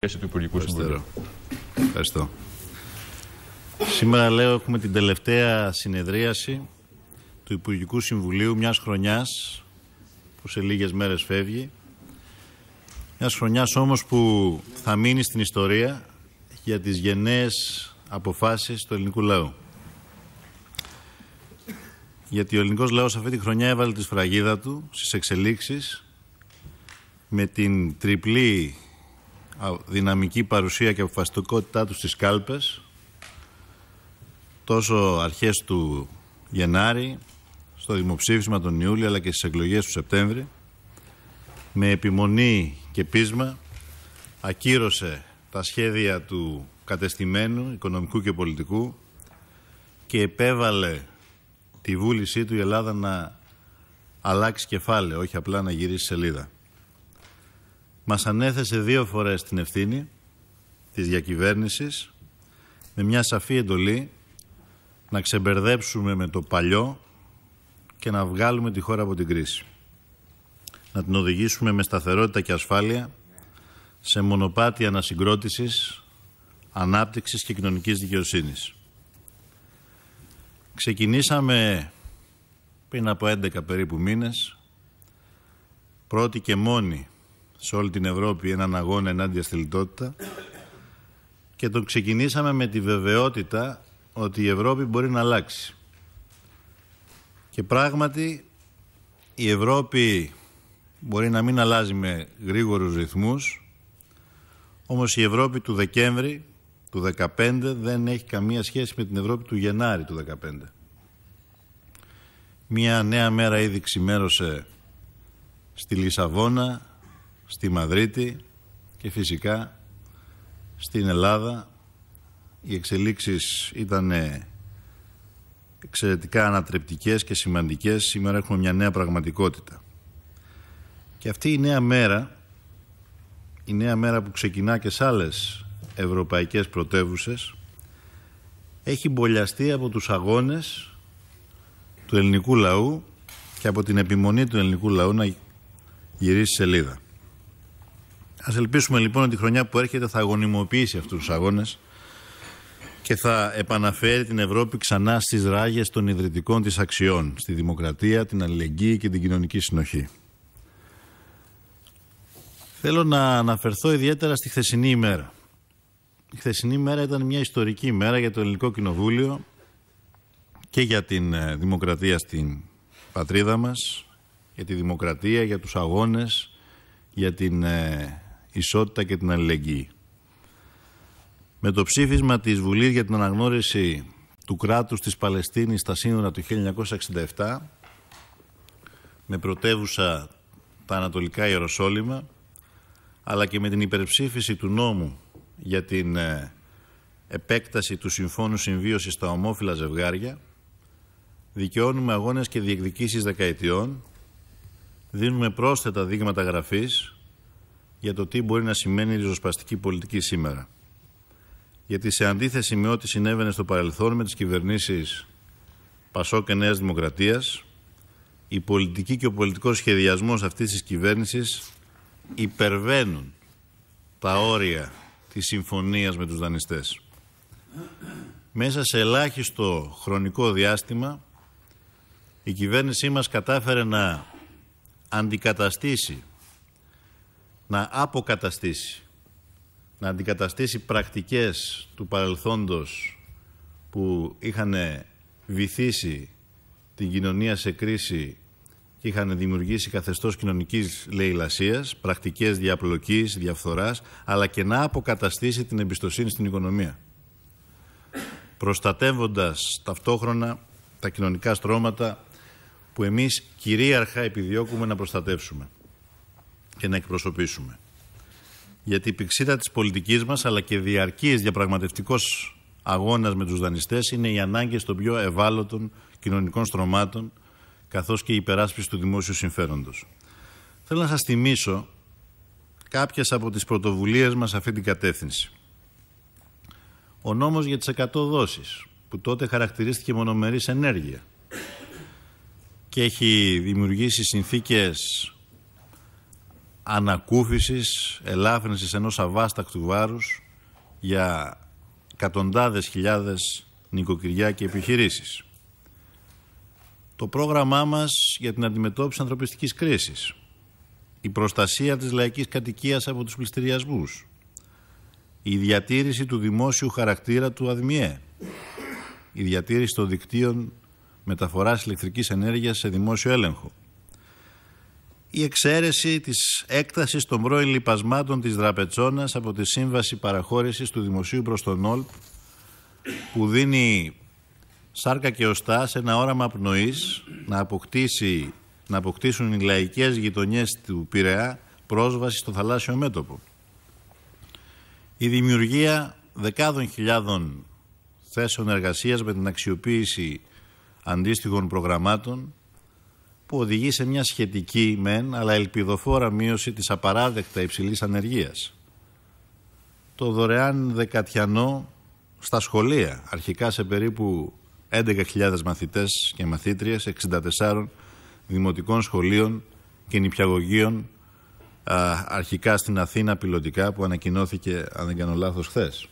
του Ευχαριστώ. Σήμερα λέω έχουμε την τελευταία συνεδρίαση του Υπουργικού Συμβουλίου μιας χρονιάς που σε λίγες μέρες φεύγει. Μιας χρονιάς όμως που θα μείνει στην ιστορία για τις γενναίες αποφάσεις του ελληνικού λαού. Γιατί ο ελληνικός λαός αυτή τη χρονιά έβαλε τη σφραγίδα του στις εξελίξεις με την τριπλή δυναμική παρουσία και αποφασιστικότητά τους στις κάλπες τόσο αρχές του Γενάρη στο δημοψήφισμα τον Ιούλιο αλλά και στις εκλογές του Σεπτέμβρη με επιμονή και πείσμα ακύρωσε τα σχέδια του κατεστημένου οικονομικού και πολιτικού και επέβαλε τη βούλησή του η Ελλάδα να αλλάξει κεφάλαιο, όχι απλά να γυρίσει σελίδα μας ανέθεσε δύο φορές την ευθύνη της διακυβέρνησης με μια σαφή εντολή να ξεμπερδέψουμε με το παλιό και να βγάλουμε τη χώρα από την κρίση. Να την οδηγήσουμε με σταθερότητα και ασφάλεια σε μονοπάτι ανασυγκρότησης, ανάπτυξης και κοινωνικής δικαιοσύνης. Ξεκινήσαμε πριν από 11 περίπου μήνες, πρώτη και μόνη σε όλη την Ευρώπη έναν αγώνα ενάντια στη λιτότητα και τον ξεκινήσαμε με τη βεβαιότητα ότι η Ευρώπη μπορεί να αλλάξει. Και πράγματι η Ευρώπη μπορεί να μην αλλάζει με γρήγορους ρυθμούς όμως η Ευρώπη του Δεκέμβρη του 2015 δεν έχει καμία σχέση με την Ευρώπη του Γενάρη του 2015. Μια νέα μέρα ήδη ξημέρωσε στη Λισαβόνα στη Μαδρίτη και φυσικά στην Ελλάδα. Οι εξελίξεις ήταν εξαιρετικά ανατρεπτικές και σημαντικές. Σήμερα έχουμε μια νέα πραγματικότητα. Και αυτή η νέα μέρα, η νέα μέρα που ξεκινά και σε άλλες ευρωπαϊκές πρωτεύουσες, έχει μπολιαστεί από τους αγώνες του ελληνικού λαού και από την επιμονή του ελληνικού λαού να γυρίσει σελίδα. Ας ελπίσουμε λοιπόν ότι η χρονιά που έρχεται θα αγωνιμοποιήσει αυτούς τους αγώνες και θα επαναφέρει την Ευρώπη ξανά στις ράγες των ιδρυτικών της αξιών, στη δημοκρατία, την αλληλεγγύη και την κοινωνική συνοχή. Θέλω να αναφερθώ ιδιαίτερα στη χθεσινή ημέρα. Η χθεσινή ημέρα ήταν μια ιστορική ημέρα για το Ελληνικό Κοινοβούλιο και για την ε, δημοκρατία στην πατρίδα μας, για τη δημοκρατία, για τους αγώνες, για την ε, ισότητα και την αλληλεγγύη. Με το ψήφισμα της Βουλής για την αναγνώριση του κράτους της Παλαιστίνης στα σύνορα του 1967 με πρωτεύουσα τα Ανατολικά Ιεροσόλυμα αλλά και με την υπερψήφιση του νόμου για την ε, επέκταση του Συμφώνου Συμβίωσης στα ομόφυλα ζευγάρια δικαιώνουμε αγώνες και διεκδικήσεις δεκαετιών δίνουμε πρόσθετα δείγματα γραφής για το τι μπορεί να σημαίνει η ριζοσπαστική πολιτική σήμερα. Γιατί σε αντίθεση με ό,τι συνέβαινε στο παρελθόν με τις κυβερνήσεις Πασό και Νέας Δημοκρατίας, η πολιτική και ο πολιτικός σχεδιασμός αυτής της κυβέρνησης υπερβαίνουν τα όρια της συμφωνίας με τους δανειστές. Μέσα σε ελάχιστο χρονικό διάστημα η κυβέρνησή μας κατάφερε να αντικαταστήσει να αποκαταστήσει, να αντικαταστήσει πρακτικές του παρελθόντος που είχαν βυθίσει την κοινωνία σε κρίση και είχαν δημιουργήσει καθεστώς κοινωνικής λαιλασίας, πρακτικές διαπλοκής, διαφθοράς, αλλά και να αποκαταστήσει την εμπιστοσύνη στην οικονομία. Προστατεύοντας ταυτόχρονα τα κοινωνικά στρώματα που εμείς κυρίαρχα επιδιώκουμε να προστατεύσουμε και να εκπροσωπήσουμε. Γιατί η πηξίδα της πολιτικής μας αλλά και διαρκής διαπραγματευτικός αγώνας με τους δανειστές είναι οι ανάγκες των πιο ευάλωτων κοινωνικών στρωμάτων καθώς και η υπεράσπιση του δημόσιου συμφέροντος. Θέλω να σας θυμίσω κάποιες από τις πρωτοβουλίες μας σε αυτή την κατεύθυνση. Ο νόμος για τις 100 δόσεις που τότε χαρακτηρίστηκε μονομερής ενέργεια και έχει δημιουργήσει συνθήκες ανακούφισης, ελάφρυνσης ενός αβάστακτου βάρους για εκατοντάδες χιλιάδες νοικοκυριά και επιχειρήσεις. Το πρόγραμμά μας για την αντιμετώπιση ανθρωπιστικής κρίσης. Η προστασία της λαϊκής κατοικίας από τους πληστηριασμούς. Η διατήρηση του δημόσιου χαρακτήρα του ΑΔΜΙΕ. Η διατήρηση των δικτύων μεταφοράς ηλεκτρικής ενέργειας σε δημόσιο έλεγχο η εξαίρεση της έκτασης των πρώην λοιπασμάτων της Δραπετσόνας από τη Σύμβαση Παραχώρησης του Δημοσίου προς τον ΟΛΠ που δίνει σάρκα και οστά σε ένα όραμα πνοής να, αποκτήσει, να αποκτήσουν οι λαϊκές γειτονιές του Πειραιά πρόσβαση στο θαλάσσιο μέτωπο. Η δημιουργία δεκάδων χιλιάδων θέσεων εργασίας με την αξιοποίηση αντίστοιχων προγραμμάτων που οδηγεί σε μια σχετική μεν αλλά ελπιδοφόρα μείωση της απαράδεκτα υψηλής ανεργίας. Το δωρεάν δεκατιανό στα σχολεία, αρχικά σε περίπου 11.000 μαθητές και μαθήτριες 64 δημοτικών σχολείων και νηπιαγωγείων αρχικά στην Αθήνα πιλωτικά που ανακοινώθηκε αν δεν κάνω λάθος χθες.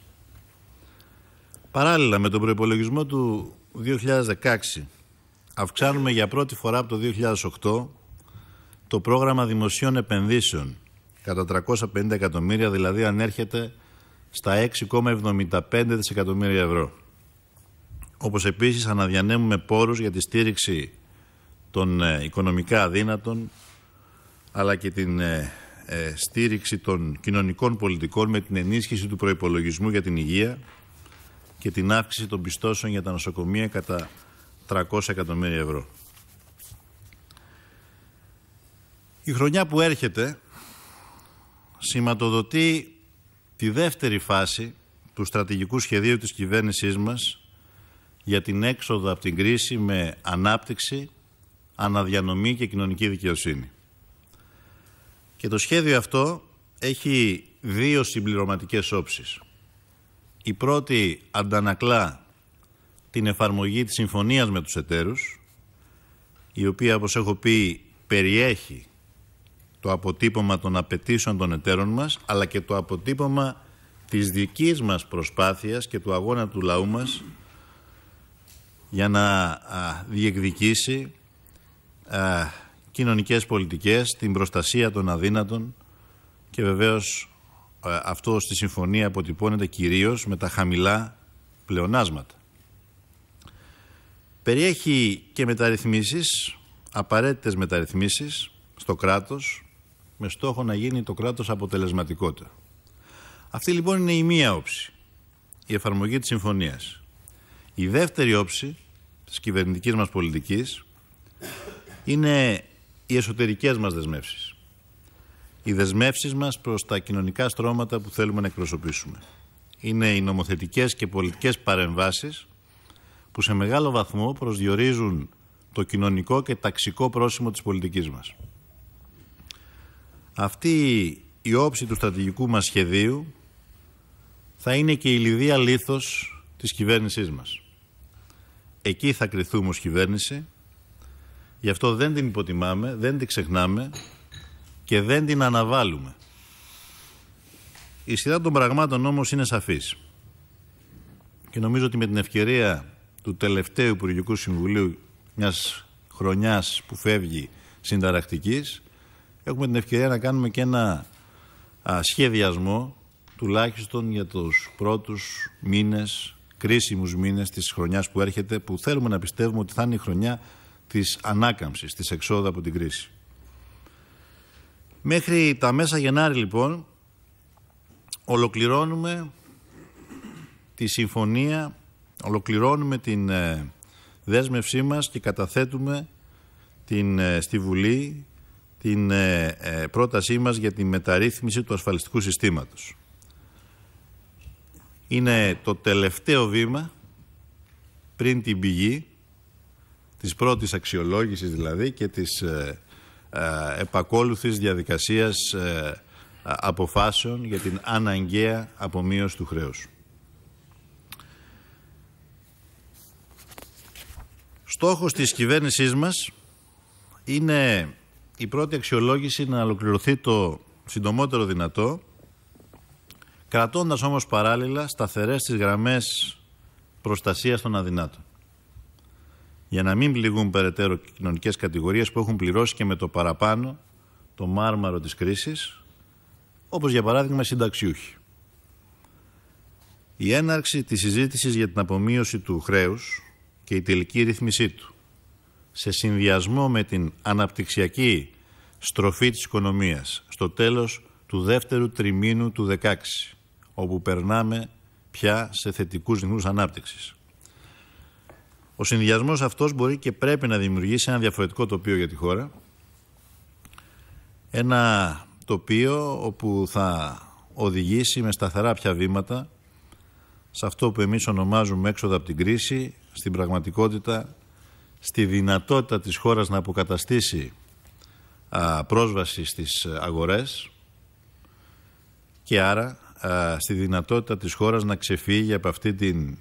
Παράλληλα με τον προϋπολογισμό του 2016 Αυξάνουμε για πρώτη φορά από το 2008 το πρόγραμμα δημοσίων επενδύσεων κατά 350 εκατομμύρια, δηλαδή ανέρχεται στα 6,75 δισεκατομμύρια ευρώ. Όπως επίσης αναδιανέμουμε πόρους για τη στήριξη των ε, οικονομικά αδύνατων αλλά και την ε, ε, στήριξη των κοινωνικών πολιτικών με την ενίσχυση του προϋπολογισμού για την υγεία και την αύξηση των πιστώσεων για τα νοσοκομεία κατά 300 εκατομμύρια ευρώ. Η χρονιά που έρχεται σηματοδοτεί τη δεύτερη φάση του στρατηγικού σχεδίου της κυβέρνησής μας για την έξοδο από την κρίση με ανάπτυξη, αναδιανομή και κοινωνική δικαιοσύνη. Και το σχέδιο αυτό έχει δύο συμπληρωματικές όψεις. Η πρώτη αντανακλά την εφαρμογή της συμφωνίας με τους εταίρους, η οποία, όπως έχω πει, περιέχει το αποτύπωμα των απαιτήσεων των εταίρων μας, αλλά και το αποτύπωμα της δικής μας προσπάθειας και του αγώνα του λαού μας για να διεκδικήσει κοινωνικές πολιτικές, την προστασία των αδύνατων και βεβαίως αυτό στη συμφωνία αποτυπώνεται κυρίως με τα χαμηλά πλεονάσματα. Περιέχει και μεταρρυθμίσεις, απαραίτητες μεταρρυθμίσεις στο κράτος με στόχο να γίνει το κράτος αποτελεσματικότερο. Αυτή λοιπόν είναι η μία όψη, η εφαρμογή της συμφωνίας. Η δεύτερη όψη της κυβερνητικής μας πολιτικής είναι οι εσωτερικές μας δεσμεύσεις. Οι δεσμεύσεις μας προς τα κοινωνικά στρώματα που θέλουμε να εκπροσωπήσουμε. Είναι οι νομοθετικές και πολιτικές παρεμβάσεις που σε μεγάλο βαθμό προσδιορίζουν το κοινωνικό και ταξικό πρόσημο της πολιτικής μας. Αυτή η όψη του στρατηγικού μας σχεδίου θα είναι και η λιδία λίθος της κυβέρνησής μας. Εκεί θα κρυθούμε ως κυβέρνηση, γι' αυτό δεν την υποτιμάμε, δεν την ξεχνάμε και δεν την αναβάλουμε. Η σειρά των πραγμάτων όμως είναι σαφής. Και νομίζω ότι με την ευκαιρία του τελευταίου Υπουργικού Συμβουλίου μιας χρονιάς που φεύγει συνταρακτικής έχουμε την ευκαιρία να κάνουμε και ένα α, σχεδιασμό τουλάχιστον για τους πρώτους μήνες, κρίσιμους μήνες της χρονιάς που έρχεται που θέλουμε να πιστεύουμε ότι θα είναι η χρονιά της ανάκαμψης, της εξόδου από την κρίση. Μέχρι τα μέσα Γενάρη λοιπόν ολοκληρώνουμε τη συμφωνία ολοκληρώνουμε την ε, δέσμευσή μας και καταθέτουμε την, ε, στη Βουλή την ε, πρότασή μας για τη μεταρρύθμιση του ασφαλιστικού συστήματος. Είναι το τελευταίο βήμα πριν την πηγή της πρώτης αξιολόγησης δηλαδή και της επακόλουθης διαδικασίας αποφάσεων για την αναγκαία απομείωση του χρέους. Στόχος της κυβέρνησής μας είναι η πρώτη αξιολόγηση να ολοκληρωθεί το συντομότερο δυνατό κρατώντας όμως παράλληλα σταθερές τις γραμμές προστασίας των αδυνάτων για να μην πληγούν περαιτέρω κοινωνικές κατηγορίες που έχουν πληρώσει και με το παραπάνω το μάρμαρο της κρίσης όπως για παράδειγμα συνταξιούχοι. Η έναρξη της συζήτησης για την απομείωση του χρέους και η τελική ρύθμισή του, σε συνδυασμό με την αναπτυξιακή στροφή της οικονομίας στο τέλος του δεύτερου τριμήνου του 16, όπου περνάμε πια σε θετικούς ρυθμούς ανάπτυξης. Ο συνδυασμός αυτός μπορεί και πρέπει να δημιουργήσει ένα διαφορετικό τοπίο για τη χώρα, ένα τοπίο όπου θα οδηγήσει με σταθερά πια βήματα σε αυτό που εμείς ονομάζουμε έξοδο από την κρίση στην πραγματικότητα στη δυνατότητα της χώρας να αποκαταστήσει α, πρόσβαση στις αγορές και άρα στη δυνατότητα της χώρας να ξεφύγει από αυτή την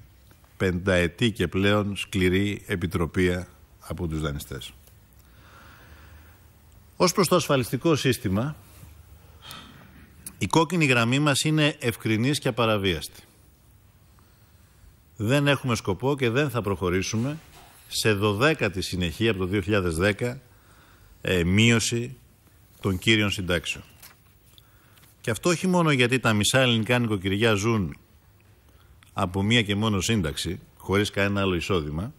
πενταετή και πλέον σκληρή επιτροπία από τους δανειστές. Ως προς το ασφαλιστικό σύστημα, η κόκκινη γραμμή μας είναι ευκρινής και απαραβίαστη δεν έχουμε σκοπό και δεν θα προχωρήσουμε σε 12η συνεχή από το 2010 ε, μείωση των κύριων συντάξεων. Και αυτό όχι μόνο γιατί τα μισά ελληνικά νοικοκυριά ζουν από μία και μόνο σύνταξη, χωρίς κανένα άλλο εισόδημα,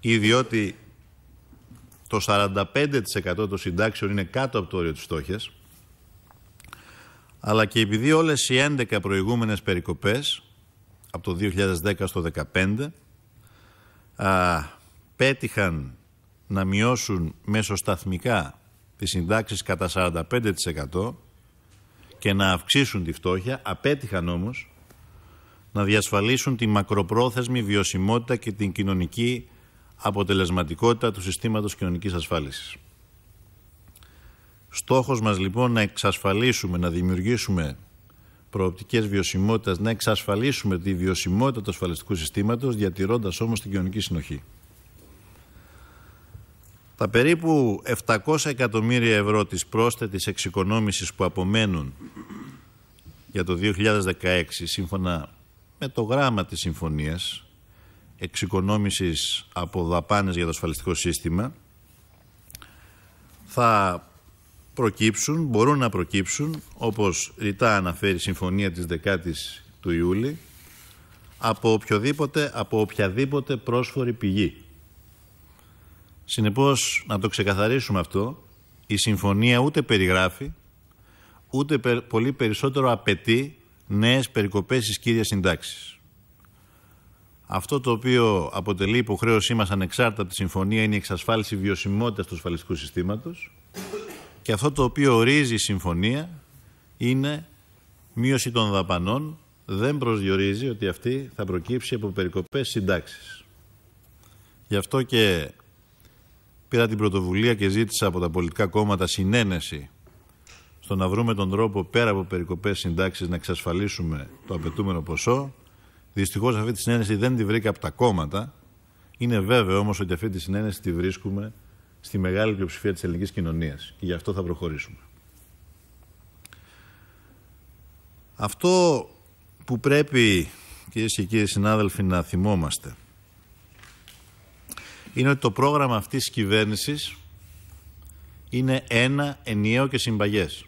ή διότι το 45% των συντάξεων είναι κάτω από το όριο της φτώχειας, αλλά και επειδή όλες οι 11 προηγούμενες περικοπές από το 2010 στο 2015 α, πέτυχαν να μειώσουν σταθμικά τις συντάξεις κατά 45% και να αυξήσουν τη φτώχεια, απέτυχαν όμως να διασφαλίσουν τη μακροπρόθεσμη βιωσιμότητα και την κοινωνική αποτελεσματικότητα του συστήματος κοινωνικής ασφάλισης. Στόχος μας λοιπόν να εξασφαλίσουμε, να δημιουργήσουμε προοπτικές βιωσιμότητας να εξασφαλίσουμε τη βιωσιμότητα του ασφαλιστικού συστήματος διατηρώντας όμως την κοινωνική συνοχή. Τα περίπου 700 εκατομμύρια ευρώ της πρόσθετης εξοικονόμησης που απομένουν για το 2016 σύμφωνα με το γράμμα της συμφωνίας εξοικονόμησης από δαπάνες για το ασφαλιστικό σύστημα θα προκύψουν, μπορούν να προκύψουν, όπως ρητά αναφέρει η συμφωνία της 10ης του Ιούλη, από, οποιοδήποτε, από οποιαδήποτε πρόσφορη πηγή. Συνεπώς, να το ξεκαθαρίσουμε αυτό, η συμφωνία ούτε περιγράφει, ούτε πολύ περισσότερο απαιτεί νέες περικοπές στις κύριες συντάξης. Αυτό το οποίο αποτελεί υποχρέωσή μας ανεξάρτητα από τη συμφωνία είναι η εξασφάλιση βιωσιμότητας του ασφαλιστικού συστήματος, και αυτό το οποίο ορίζει η συμφωνία είναι μείωση των δαπανών, δεν προσδιορίζει ότι αυτή θα προκύψει από περικοπές συντάξεις. Γι' αυτό και πήρα την πρωτοβουλία και ζήτησα από τα πολιτικά κόμματα συνένεση στο να βρούμε τον τρόπο πέρα από περικοπές συντάξεις να εξασφαλίσουμε το απαιτούμενο ποσό. Δυστυχώς αυτή τη συνένεση δεν τη βρήκα από τα κόμματα. Είναι βέβαιο όμως ότι αυτή τη συνένεση τη βρίσκουμε στη μεγάλη πλειοψηφία της ελληνικής κοινωνίας. Και γι' αυτό θα προχωρήσουμε. Αυτό που πρέπει, κυρίες και κύριοι συνάδελφοι, να θυμόμαστε είναι ότι το πρόγραμμα αυτής της κυβέρνησης είναι ένα ενιαίο και συμπαγές.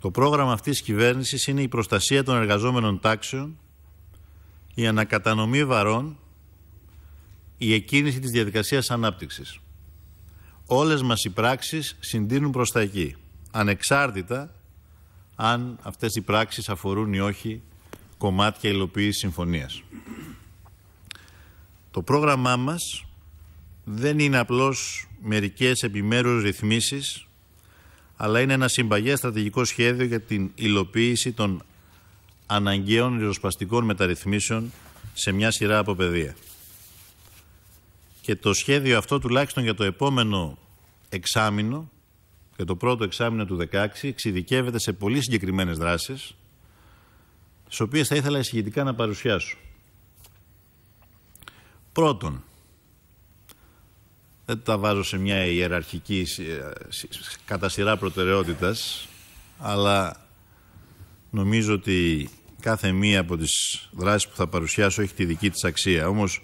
Το πρόγραμμα αυτής της κυβέρνησης είναι η προστασία των εργαζόμενων τάξεων, η ανακατανομή βαρών η εκκίνηση της διαδικασίας ανάπτυξης. Όλες μας οι πράξεις συντείνουν προς τα εκεί, ανεξάρτητα αν αυτές οι πράξεις αφορούν ή όχι κομμάτια υλοποίησης συμφωνίας. Το πρόγραμμά μας δεν είναι απλώς μερικές επιμέρους ρυθμίσεις, αλλά είναι ένα συμπαγές στρατηγικό σχέδιο για την υλοποίηση των αναγκαίων ριζοσπαστικών μεταρρυθμίσεων σε μια σειρά από παιδεία. Και το σχέδιο αυτό τουλάχιστον για το επόμενο εξάμεινο και το πρώτο εξάμεινο του 2016 εξειδικεύεται σε πολύ συγκεκριμένες δράσεις τις οποίες θα ήθελα εισηγητικά να παρουσιάσω. Πρώτον, δεν τα βάζω σε μια ιεραρχική ε, κατά σειρά προτεραιότητας, αλλά νομίζω ότι κάθε μία από τις δράσεις που θα παρουσιάσω έχει τη δική της αξία. Όμως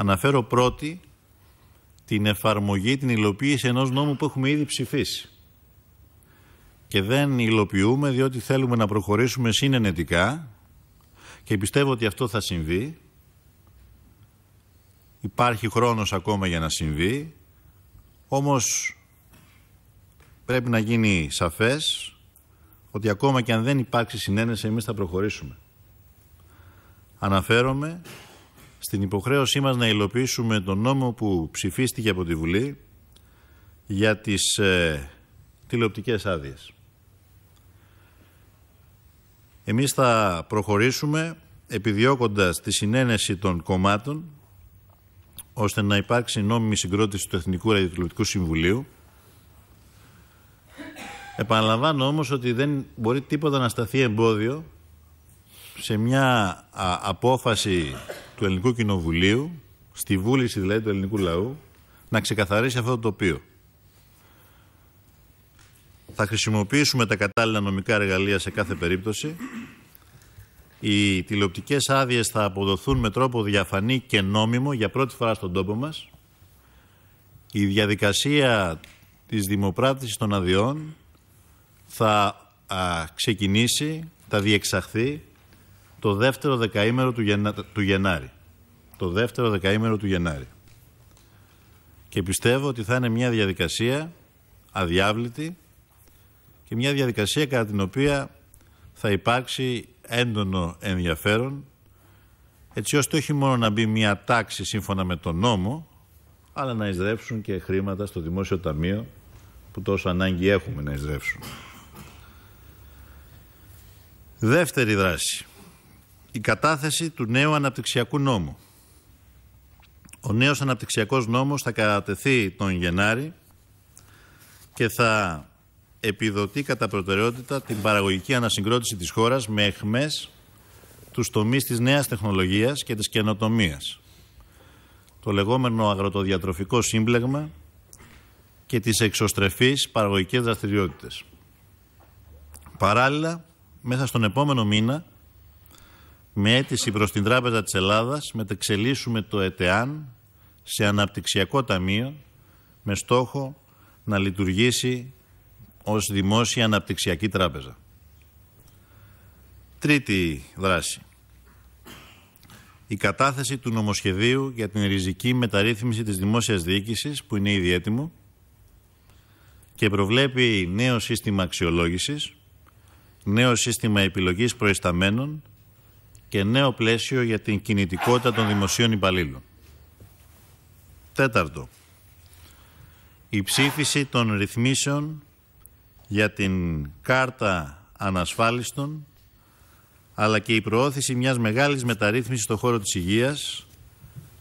Αναφέρω πρώτη την εφαρμογή, την υλοποίηση ενός νόμου που έχουμε ήδη ψηφίσει. Και δεν υλοποιούμε διότι θέλουμε να προχωρήσουμε συνενετικά και πιστεύω ότι αυτό θα συμβεί. Υπάρχει χρόνος ακόμα για να συμβεί, όμως πρέπει να γίνει σαφές ότι ακόμα και αν δεν υπάρξει συνένεση εμείς θα προχωρήσουμε. Αναφέρομαι στην υποχρέωσή μας να υλοποιήσουμε τον νόμο που ψηφίστηκε από τη Βουλή για τις ε, τηλεοπτικές άδειες. Εμείς θα προχωρήσουμε επιδιώκοντας τη συνένεση των κομμάτων ώστε να υπάρξει νόμιμη συγκρότηση του Εθνικού Ραδιοτηλεοπτικού Συμβουλίου. Επαναλαμβάνω όμως ότι δεν μπορεί τίποτα να σταθεί εμπόδιο σε μια απόφαση του Ελληνικού Κοινοβουλίου, στη βούληση δηλαδή του ελληνικού λαού, να ξεκαθαρίσει αυτό το τοπίο. Θα χρησιμοποιήσουμε τα κατάλληλα νομικά εργαλεία σε κάθε περίπτωση. Οι τηλεοπτικές άδειες θα αποδοθούν με τρόπο διαφανή και νόμιμο για πρώτη φορά στον τόπο μας. Η διαδικασία της δημοπράτησης των αδειών θα α, ξεκινήσει, θα διεξαχθεί το δεύτερο δεκαήμερο του, του Γενάρη. Το δεύτερο δεκαήμερο του Γενάρη. Και πιστεύω ότι θα είναι μια διαδικασία αδιάβλητη και μια διαδικασία κατά την οποία θα υπάρξει έντονο ενδιαφέρον έτσι ώστε όχι μόνο να μπει μια τάξη σύμφωνα με τον νόμο αλλά να εισδρέψουν και χρήματα στο Δημόσιο Ταμείο που τόσο ανάγκη έχουμε να εισδρέψουν. Δεύτερη δράση την κατάθεση του νέου αναπτυξιακού νόμου. Ο νέος αναπτυξιακός νόμος θα κατατεθεί τον Γενάρη και θα επιδοτεί κατά προτεραιότητα την παραγωγική ανασυγκρότηση της χώρας με εχμές τους τομείς της νέας τεχνολογίας και της καινοτομίας. Το λεγόμενο αγροτοδιατροφικό σύμπλεγμα και τις εξωστρεφείς παραγωγικές δραστηριότητες. Παράλληλα, μέσα στον επόμενο μήνα με αίτηση προς την Τράπεζα της Ελλάδας μετεξελίσσουμε το ΕΤΕΑΝ σε αναπτυξιακό ταμείο με στόχο να λειτουργήσει ως δημόσια αναπτυξιακή τράπεζα. Τρίτη δράση. Η κατάθεση του νομοσχεδίου για την ριζική μεταρρύθμιση της δημόσιας διοίκησης που είναι ήδη έτοιμο και προβλέπει νέο σύστημα αξιολόγησης, νέο σύστημα επιλογής προϊσταμένων και νέο πλαίσιο για την κινητικότητα των δημοσίων υπαλλήλων. Τέταρτο, η ψήφιση των ρυθμίσεων για την κάρτα ανασφάλιστων αλλά και η προώθηση μιας μεγάλης μεταρρύθμισης στον χώρο της υγείας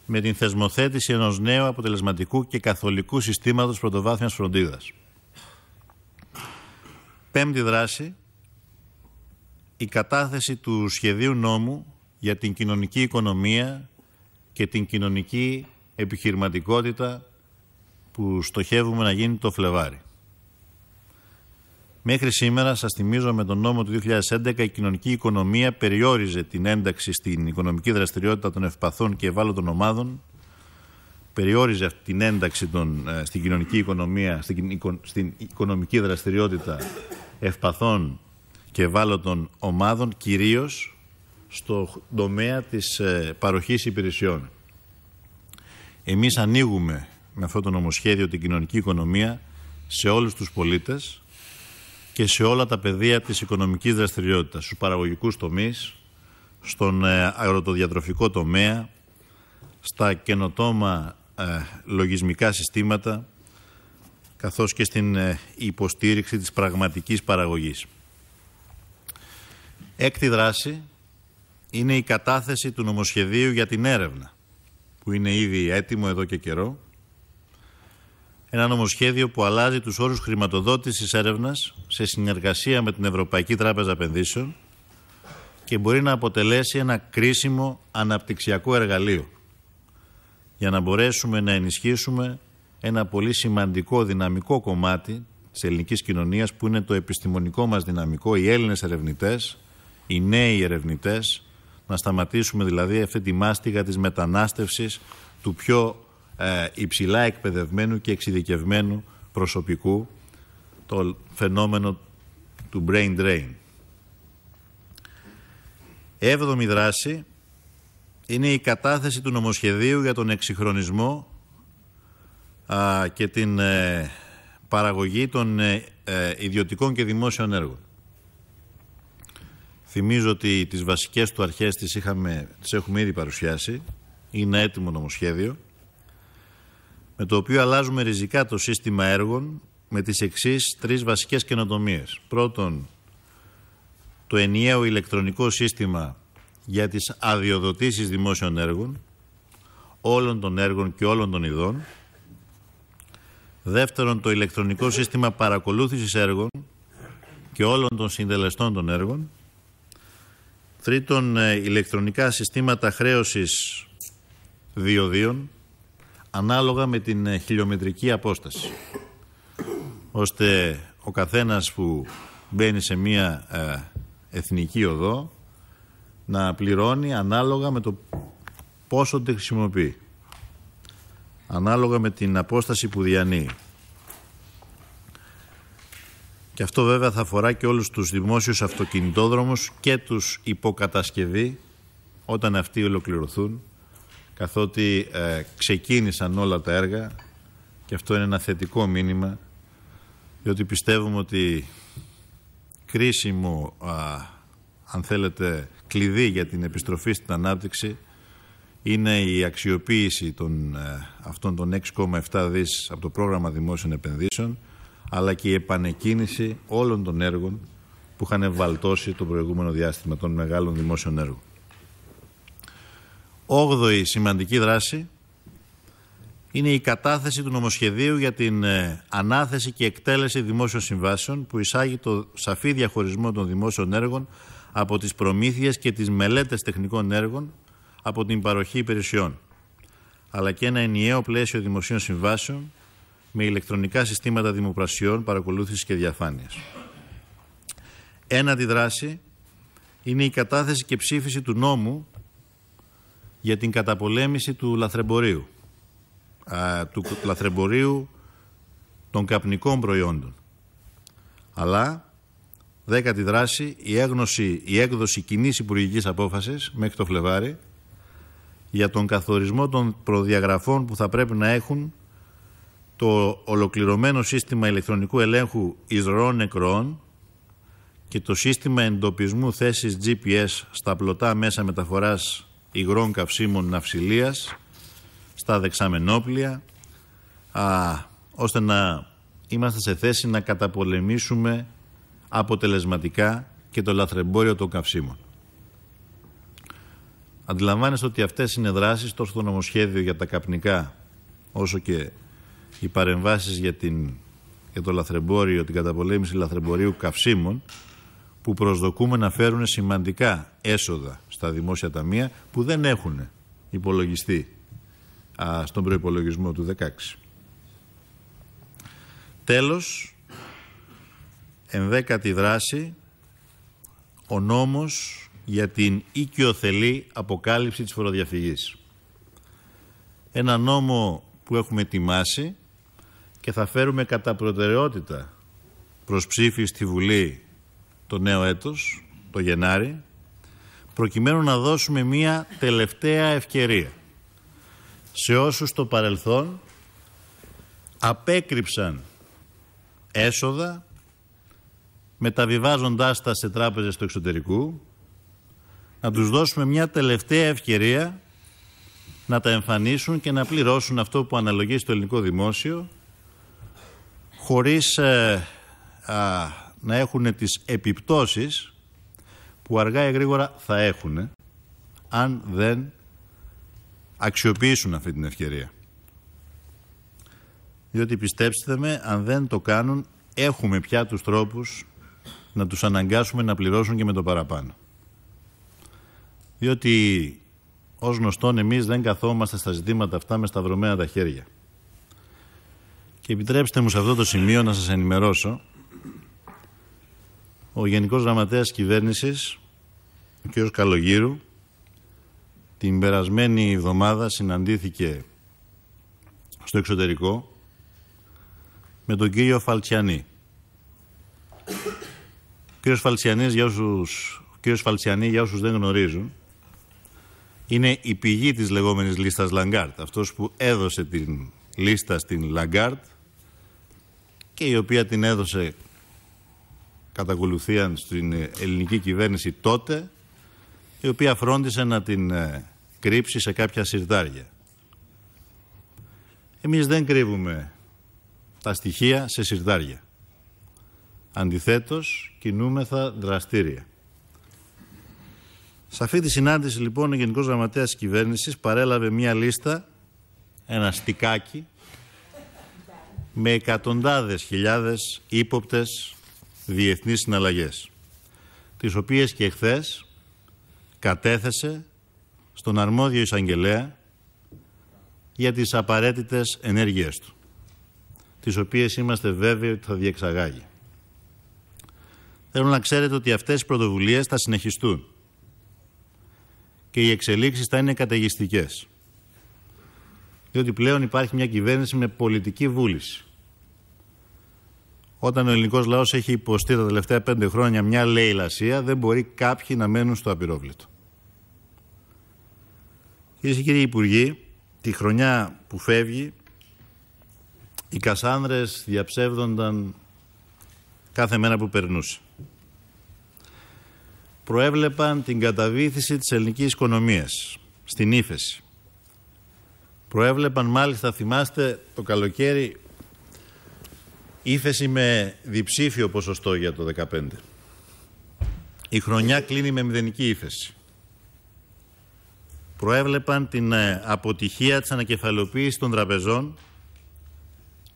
με την θεσμοθέτηση ενός νέου αποτελεσματικού και καθολικού συστήματος πρωτοβάθμιας φροντίδας. Πέμπτη δράση, η κατάθεση του σχεδίου νόμου για την κοινωνική οικονομία και την κοινωνική επιχειρηματικότητα που στοχεύουμε να γίνει το Φλεβάρι. Μέχρι σήμερα, σας θυμίζω, με τον νόμο του 2011 η κοινωνική οικονομία περιόριζε την ένταξη στην οικονομική δραστηριότητα των ευπαθών και ευάλωτων ομάδων, περιόριζε την ένταξη ε, στην κοινωνική οικονομία, στην, στην οικονομική δραστηριότητα ευπαθών και ευάλωτων ομάδων, κυρίως στο τομέα της ε, παροχής υπηρεσιών. Εμείς ανοίγουμε με αυτό το νομοσχέδιο την κοινωνική οικονομία σε όλους τους πολίτες και σε όλα τα πεδία της οικονομικής δραστηριότητας, στους παραγωγικούς τομείς, στον ε, αγροτοδιατροφικό τομέα, στα καινοτόμα ε, λογισμικά συστήματα, καθώς και στην υποστήριξη της πραγματικής παραγωγής. Έκτη δράση είναι η κατάθεση του νομοσχεδίου για την έρευνα, που είναι ήδη έτοιμο εδώ και καιρό. Ένα νομοσχέδιο που αλλάζει τους όρους χρηματοδότησης έρευνας σε συνεργασία με την Ευρωπαϊκή Τράπεζα Επενδύσεων και μπορεί να αποτελέσει ένα κρίσιμο αναπτυξιακό εργαλείο για να μπορέσουμε να ενισχύσουμε ένα πολύ σημαντικό δυναμικό κομμάτι της ελληνικής κοινωνίας που είναι το επιστημονικό μας δυναμικό, οι Έλληνες ερευνητές, οι νέοι ερευνητές, να σταματήσουμε δηλαδή αυτή τη μάστιγα της μετανάστευσης του πιο ε, υψηλά εκπαιδευμένου και εξειδικευμένου προσωπικού, το φαινόμενο του brain drain. Έβδομη δράση είναι η κατάθεση του νομοσχεδίου για τον εξυγχρονισμό και την ε, παραγωγή των ε, ιδιωτικών και δημόσιων έργων. Θυμίζω ότι τις βασικές του αρχές τις, είχαμε, τις έχουμε ήδη παρουσιάσει. Είναι έτοιμο νομοσχέδιο με το οποίο αλλάζουμε ριζικά το σύστημα έργων με τις εξής τρεις βασικές καινοτομίες. Πρώτον, το ενιαίο ηλεκτρονικό σύστημα για τις αδειοδοτήσεις δημόσιων έργων, όλων των έργων και όλων των ειδών. Δεύτερον, το ηλεκτρονικό σύστημα παρακολούθησης έργων και όλων των συντελεστών των έργων. Τρίτον, ε, ηλεκτρονικά συστήματα χρέωσης διοδίων ανάλογα με την ε, χιλιομετρική απόσταση. Ώστε ο καθένας που μπαίνει σε μία ε, εθνική οδό να πληρώνει ανάλογα με το πόσο τη χρησιμοποιεί. Ανάλογα με την απόσταση που διανύει. Και αυτό βέβαια θα αφορά και όλους τους δημόσιους αυτοκινητόδρομους και τους υποκατασκευή όταν αυτοί ολοκληρωθούν καθότι ε, ξεκίνησαν όλα τα έργα και αυτό είναι ένα θετικό μήνυμα διότι πιστεύουμε ότι κρίσιμο α, αν θέλετε κλειδί για την επιστροφή στην ανάπτυξη είναι η αξιοποίηση των, ε, αυτών των 6,7 δις από το πρόγραμμα δημόσιων επενδύσεων αλλά και η επανεκκίνηση όλων των έργων που είχαν βαλτώσει το προηγούμενο διάστημα των μεγάλων δημόσιων έργων. Όγδοη σημαντική δράση είναι η κατάθεση του νομοσχεδίου για την ε, ανάθεση και εκτέλεση δημόσιων συμβάσεων που εισάγει το σαφή διαχωρισμό των δημόσιων έργων από τις προμήθειες και τις μελέτες τεχνικών έργων από την παροχή υπηρεσιών αλλά και ένα ενιαίο πλαίσιο δημοσίων συμβάσεων με ηλεκτρονικά συστήματα δημοπρασιών, παρακολούθησης και διαφάνειας. Ένατη δράση είναι η κατάθεση και ψήφιση του νόμου για την καταπολέμηση του λαθρεμπορίου, του λαθρεμπορίου των καπνικών προϊόντων. Αλλά, δέκατη δράση, η, έγνωση, η έκδοση κοινής υπουργικής απόφασης μέχρι το Φλεβάρι για τον καθορισμό των προδιαγραφών που θα πρέπει να έχουν το ολοκληρωμένο σύστημα ηλεκτρονικού ελέγχου ιδρών νεκρών και το σύστημα εντοπισμού θέσης GPS στα πλωτά μέσα μεταφοράς υγρών καυσίμων ναυσιλίας, στα δεξαμενόπλια, α, ώστε να είμαστε σε θέση να καταπολεμήσουμε αποτελεσματικά και το λαθρεμπόριο των καυσίμων. Αντιλαμβάνεστε ότι αυτές είναι δράσεις τόσο το νομοσχέδιο για τα καπνικά όσο και οι παρεμβάσεις για, το λαθρεμπόριο, την καταπολέμηση λαθρεμπορίου καυσίμων που προσδοκούμε να φέρουν σημαντικά έσοδα στα δημόσια ταμεία που δεν έχουν υπολογιστεί στον προϋπολογισμό του 16. Τέλος, ενδέκατη δράση, ο νόμος για την οικειοθελή αποκάλυψη της φοροδιαφυγής. Ένα νόμο που έχουμε ετοιμάσει και θα φέρουμε κατά προτεραιότητα προς ψήφι στη Βουλή το νέο έτος, το Γενάρη, προκειμένου να δώσουμε μία τελευταία ευκαιρία σε όσους το παρελθόν απέκρυψαν έσοδα μεταβιβάζοντάς τα σε τράπεζες του εξωτερικού να τους δώσουμε μια τελευταία ευκαιρία να τα εμφανίσουν και να πληρώσουν αυτό που αναλογεί στο ελληνικό δημόσιο χωρίς ε, να έχουν τις επιπτώσεις που αργά ή γρήγορα θα έχουν αν δεν αξιοποιήσουν αυτή την ευκαιρία. Διότι πιστέψτε με, αν δεν το κάνουν, έχουμε πια τους τρόπους να τους αναγκάσουμε να πληρώσουν και με το παραπάνω. Διότι, ως γνωστόν, εμείς δεν καθόμαστε στα ζητήματα αυτά με σταυρωμένα τα χέρια. Και επιτρέψτε μου σε αυτό το σημείο να σας ενημερώσω. Ο Γενικός Γραμματέας Κυβέρνησης, ο κ. Καλογύρου, την περασμένη εβδομάδα συναντήθηκε στο εξωτερικό με τον κύριο Φαλτσιανή. Ο κύριος Φαλτσιανής, για όσους, Φαλτσιανή, για όσους δεν γνωρίζουν, είναι η πηγή της λεγόμενης λίστας Λαγκάρτ. Αυτός που έδωσε την λίστα στην Λαγκάρτ και η οποία την έδωσε κατακολουθίαν στην ελληνική κυβέρνηση τότε, η οποία φρόντισε να την ε, κρύψει σε κάποια συρτάρια. Εμείς δεν κρύβουμε τα στοιχεία σε συρτάρια. Αντιθέτως, κινούμεθα δραστήρια. Σε αυτή τη συνάντηση, λοιπόν, ο Γενικός Γραμματέας της Κυβέρνησης παρέλαβε μια λίστα, ένα στικάκι, με εκατοντάδες χιλιάδες ύποπτες διεθνείς συναλλαγές, τις οποίες και χθες κατέθεσε στον αρμόδιο εισαγγελέα για τις απαραίτητες ενέργειές του, τις οποίες είμαστε βέβαιοι ότι θα διεξαγάγει. Θέλω να ξέρετε ότι αυτές οι πρωτοβουλίες θα συνεχιστούν και οι εξελίξεις θα είναι καταιγιστικές. Διότι πλέον υπάρχει μια κυβέρνηση με πολιτική βούληση όταν ο ελληνικός λαός έχει υποστεί τα τελευταία πέντε χρόνια μια λαιλασία, δεν μπορεί κάποιοι να μένουν στο απειρόβλητο. Κυρίες και κύριοι Υπουργοί, τη χρονιά που φεύγει, οι Κασάνδρες διαψεύδονταν κάθε μέρα που περνούσε. Προέβλεπαν την καταβήθηση της ελληνικής οικονομίας, στην ύφεση. Προέβλεπαν μάλιστα, θυμάστε, το καλοκαίρι Ήφεση με διψήφιο ποσοστό για το 2015. Η χρονιά κλείνει με μηδενική ύφεση. Προέβλεπαν την ε, αποτυχία της ανακεφαλοποίησης των τραπεζών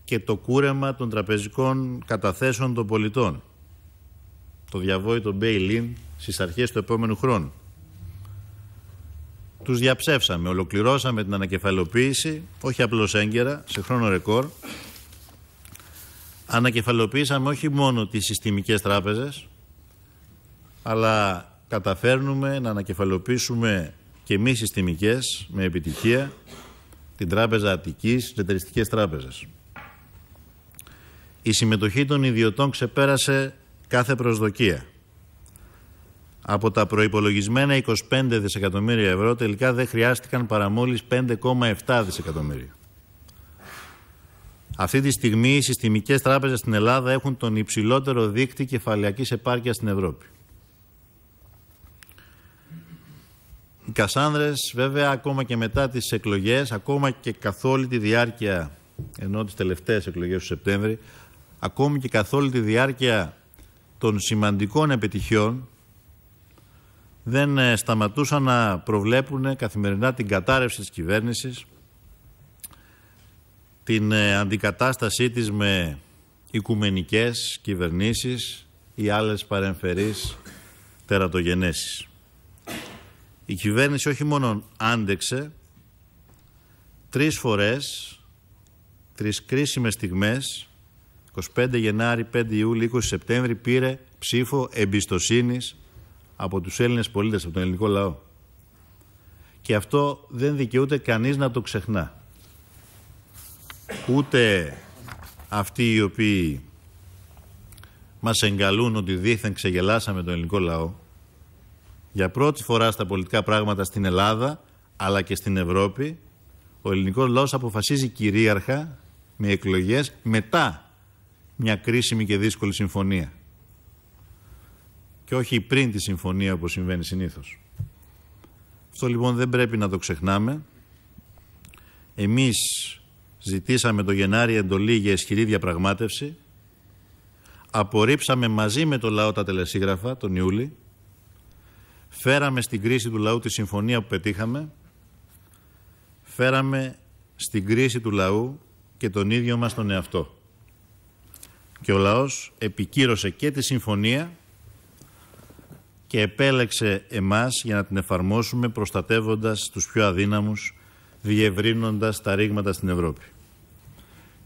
και το κούρεμα των τραπεζικών καταθέσεων των πολιτών. Το διαβόητο bail-in στις αρχές του επόμενου χρόνου. Τους διαψεύσαμε, ολοκληρώσαμε την ανακεφαλοποίηση, όχι απλώς έγκαιρα, σε χρόνο ρεκόρ, ανακεφαλοποιήσαμε όχι μόνο τις συστημικές τράπεζες, αλλά καταφέρνουμε να ανακεφαλοποιήσουμε και μη συστημικές με επιτυχία την Τράπεζα Αττικής, τις εταιριστικές τράπεζες. Η συμμετοχή των ιδιωτών ξεπέρασε κάθε προσδοκία. Από τα προϋπολογισμένα 25 δισεκατομμύρια ευρώ τελικά δεν χρειάστηκαν παρά μόλις 5,7 δισεκατομμύρια. Αυτή τη στιγμή οι συστημικές τράπεζες στην Ελλάδα έχουν τον υψηλότερο δείκτη κεφαλιακή επάρκειας στην Ευρώπη. Οι Κασάνδρες βέβαια ακόμα και μετά τις εκλογές, ακόμα και καθ' όλη τη διάρκεια, ενώ τις τελευταίες εκλογές του Σεπτέμβρη, ακόμη και καθ' τη διάρκεια των σημαντικών επιτυχιών δεν ε, σταματούσαν να προβλέπουν καθημερινά την κατάρρευση της κυβέρνησης την ε, αντικατάστασή της με οικουμενικές κυβερνήσεις ή άλλες παρεμφερείς τερατογενέσεις. Η κυβέρνηση όχι μόνο άντεξε, τρεις φορές, τρεις κρίσιμες στιγμές, 25 Γενάρη, 5 Ιούλη, 20 Σεπτέμβρη, πήρε ψήφο εμπιστοσύνης από τους Έλληνες πολίτες, από τον ελληνικό λαό. Και αυτό δεν δικαιούται κανείς να το ξεχνά ούτε αυτοί οι οποίοι μας εγκαλούν ότι δήθεν ξεγελάσαμε τον ελληνικό λαό. Για πρώτη φορά στα πολιτικά πράγματα στην Ελλάδα, αλλά και στην Ευρώπη, ο ελληνικός λαός αποφασίζει κυρίαρχα με εκλογές μετά μια κρίσιμη και δύσκολη συμφωνία. Και όχι πριν τη συμφωνία όπως συμβαίνει συνήθως. Αυτό λοιπόν δεν πρέπει να το ξεχνάμε. Εμείς Ζητήσαμε το Γενάρη εντολή για ισχυρή διαπραγμάτευση. Απορρίψαμε μαζί με το λαό τα τελεσίγραφα τον Ιούλη. Φέραμε στην κρίση του λαού τη συμφωνία που πετύχαμε. Φέραμε στην κρίση του λαού και τον ίδιο μας τον εαυτό. Και ο λαός επικύρωσε και τη συμφωνία και επέλεξε εμάς για να την εφαρμόσουμε προστατεύοντας τους πιο αδύναμους διευρύνοντας τα ρήγματα στην Ευρώπη.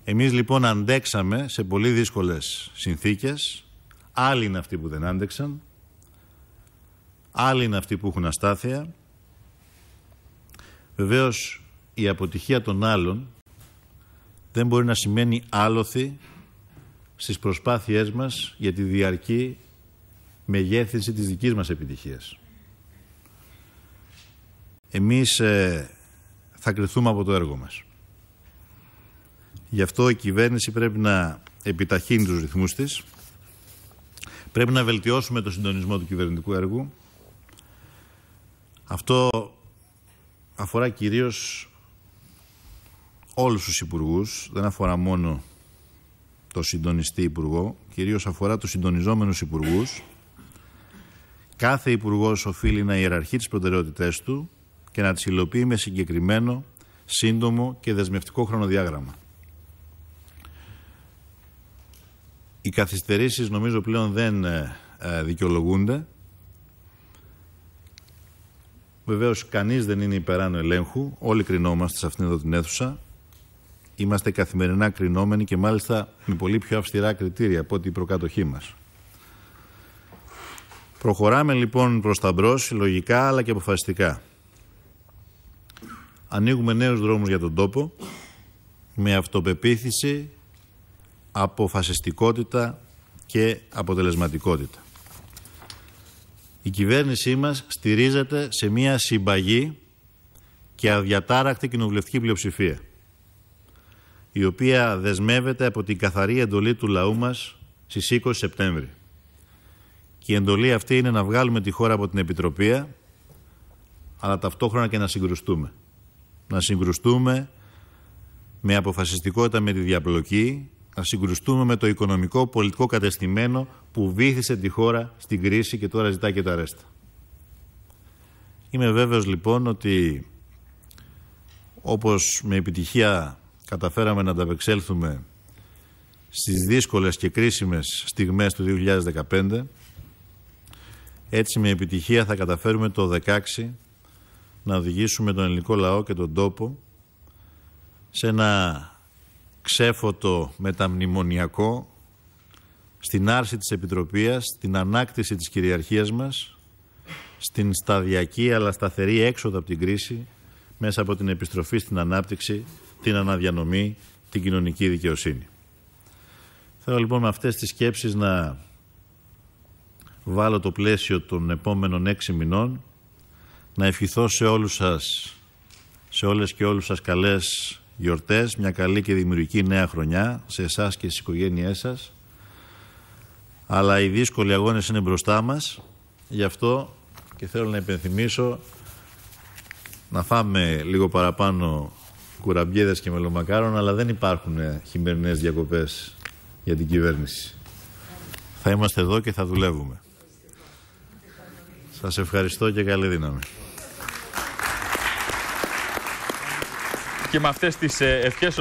Εμείς λοιπόν αντέξαμε σε πολύ δύσκολες συνθήκες. Άλλοι είναι αυτοί που δεν άντεξαν. Άλλοι είναι αυτοί που έχουν αστάθεια. Βεβαίως η αποτυχία των άλλων δεν μπορεί να σημαίνει άλοθη στις προσπάθειές μας για τη διαρκή μεγέθυνση της δικής μας επιτυχίας. Εμείς ε, θα κρυθούμε από το έργο μας. Γι' αυτό η κυβέρνηση πρέπει να επιταχύνει τους ρυθμούς της, πρέπει να βελτιώσουμε το συντονισμό του κυβερνητικού έργου. Αυτό αφορά κυρίως όλους τους υπουργούς, δεν αφορά μόνο το συντονιστή υπουργό, κυρίως αφορά τους συντονιζόμενους υπουργούς. Κάθε υπουργός οφείλει να ιεραρχεί τις προτεραιότητές του και να τις υλοποιεί με συγκεκριμένο, σύντομο και δεσμευτικό χρονοδιάγραμμα. Οι καθυστερήσεις νομίζω πλέον δεν ε, ε, δικαιολογούνται. Βεβαίως κανείς δεν είναι υπεράνω ελέγχου, όλοι κρινόμαστε σε αυτήν εδώ την αίθουσα. Είμαστε καθημερινά κρινόμενοι και μάλιστα με πολύ πιο αυστηρά κριτήρια από ό,τι η προκατοχή μας. Προχωράμε λοιπόν προς τα μπρος, λογικά αλλά και αποφασιστικά ανοίγουμε νέους δρόμους για τον τόπο με αυτοπεποίθηση, αποφασιστικότητα και αποτελεσματικότητα. Η κυβέρνησή μας στηρίζεται σε μια συμπαγή και αδιατάραχτη κοινοβουλευτική πλειοψηφία η οποία δεσμεύεται από την καθαρή εντολή του λαού μας στις 20 Σεπτέμβρη. Και η εντολή αυτή είναι να βγάλουμε τη χώρα από την Επιτροπή αλλά ταυτόχρονα και να συγκρουστούμε να συγκρουστούμε με αποφασιστικότητα με τη διαπλοκή, να συγκρουστούμε με το οικονομικό πολιτικό κατεστημένο που βήθησε τη χώρα στην κρίση και τώρα ζητά και τα ρέστα. Είμαι βέβαιος λοιπόν ότι όπως με επιτυχία καταφέραμε να ανταπεξέλθουμε στις δύσκολες και κρίσιμες στιγμές του 2015, έτσι με επιτυχία θα καταφέρουμε το 16 να οδηγήσουμε τον ελληνικό λαό και τον τόπο σε ένα ξέφωτο μεταμνημονιακό στην άρση της Επιτροπίας, στην ανάκτηση της κυριαρχίας μας, στην σταδιακή αλλά σταθερή έξοδο από την κρίση, μέσα από την επιστροφή στην ανάπτυξη, την αναδιανομή, την κοινωνική δικαιοσύνη. Θέλω λοιπόν με αυτές τις σκέψεις να βάλω το πλαίσιο των επόμενων έξι μηνών να ευχηθώ σε όλους σας, σε όλες και όλους σας καλές γιορτές, μια καλή και δημιουργική νέα χρονιά, σε εσάς και στις οικογένειές σας. Αλλά οι δύσκολοι αγώνες είναι μπροστά μας, γι' αυτό και θέλω να υπενθυμίσω να φάμε λίγο παραπάνω κουραμπιέδες και μελομακάρον, αλλά δεν υπάρχουν χειμερινές διακοπές για την κυβέρνηση. Θα είμαστε εδώ και θα δουλεύουμε. Σας ευχαριστώ και καλή δύναμη. και με αυτές τις ε, ευχές